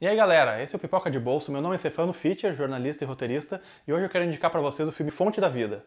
E aí galera, esse é o Pipoca de Bolso, meu nome é Stefano Fitcher, jornalista e roteirista, e hoje eu quero indicar para vocês o filme Fonte da Vida.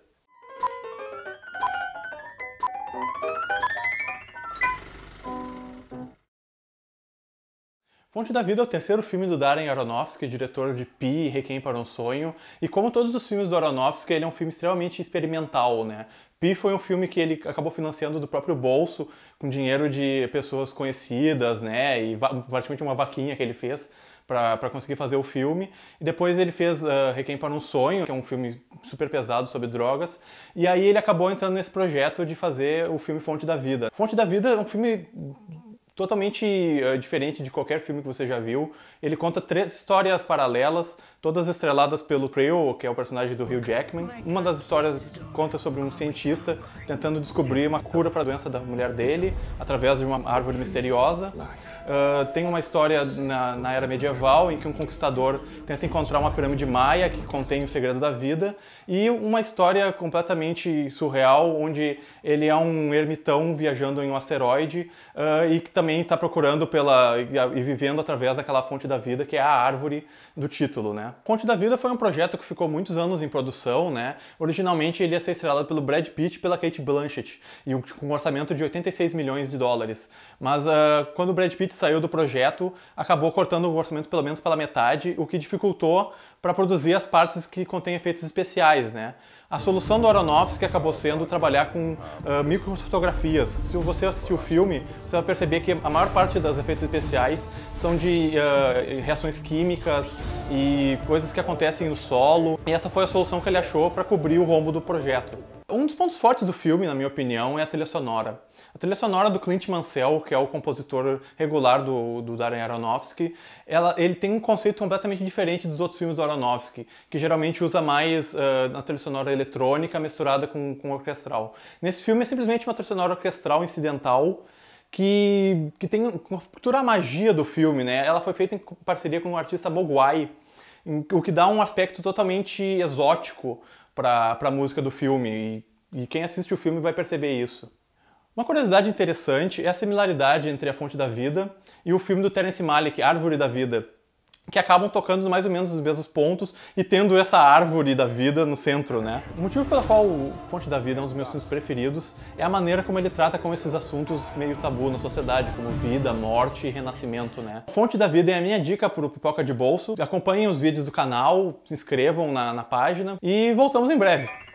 Fonte da Vida é o terceiro filme do Darren Aronofsky, diretor de Pi e Requiem para um Sonho, e como todos os filmes do Aronofsky, ele é um filme extremamente experimental, né? Pi foi um filme que ele acabou financiando do próprio bolso, com dinheiro de pessoas conhecidas, né? E praticamente uma vaquinha que ele fez para conseguir fazer o filme. E depois ele fez uh, Requiem para um Sonho, que é um filme super pesado sobre drogas. E aí ele acabou entrando nesse projeto de fazer o filme Fonte da Vida. Fonte da Vida é um filme totalmente uh, diferente de qualquer filme que você já viu. Ele conta três histórias paralelas, todas estreladas pelo Creole, que é o personagem do Hugh Jackman. Uma das histórias conta sobre um cientista tentando descobrir uma cura para a doença da mulher dele através de uma árvore misteriosa. Uh, tem uma história na, na, era medieval em que um conquistador tenta encontrar uma pirâmide maia que contém o segredo da vida e uma história completamente surreal onde ele é um ermitão viajando em um asteroide uh, e que também está procurando pela e vivendo através daquela fonte da vida que é a árvore do título, né? Fonte da Vida foi um projeto que ficou muitos anos em produção, né? Originalmente ele ia ser estrelado pelo Brad Pitt pela Kate Blanchett e um, com um orçamento de 86 milhões de dólares. Mas uh, quando o Brad Pitt saiu do projeto, acabou cortando o orçamento pelo menos pela metade, o que dificultou para produzir as partes que contêm efeitos especiais, né? A solução do Aronofsky acabou sendo trabalhar com uh, ah, microfotografias. Se você assistir o filme, você vai perceber que porque a maior parte das efeitos especiais são de uh, reações químicas e coisas que acontecem no solo. E essa foi a solução que ele achou para cobrir o rombo do projeto. Um dos pontos fortes do filme, na minha opinião, é a trilha sonora. A trilha sonora do Clint Mansell, que é o compositor regular do, do Darren Aronofsky, ela, ele tem um conceito completamente diferente dos outros filmes do Aronofsky, que geralmente usa mais uh, a trilha sonora eletrônica misturada com, com orquestral. Nesse filme é simplesmente uma trilha sonora orquestral incidental, que, que tem captura a magia do filme, né? Ela foi feita em parceria com o artista Mogwai, o que dá um aspecto totalmente exótico para a música do filme. E, e quem assiste o filme vai perceber isso. Uma curiosidade interessante é a similaridade entre A Fonte da Vida e o filme do Terence Malick, Árvore da Vida, que acabam tocando mais ou menos os mesmos pontos e tendo essa árvore da vida no centro, né? O motivo pelo qual o Fonte da Vida é um dos meus filmes preferidos é a maneira como ele trata com esses assuntos meio tabu na sociedade, como vida, morte e renascimento, né? Fonte da Vida é a minha dica pro Pipoca de Bolso. Acompanhem os vídeos do canal, se inscrevam na, na página e voltamos em breve.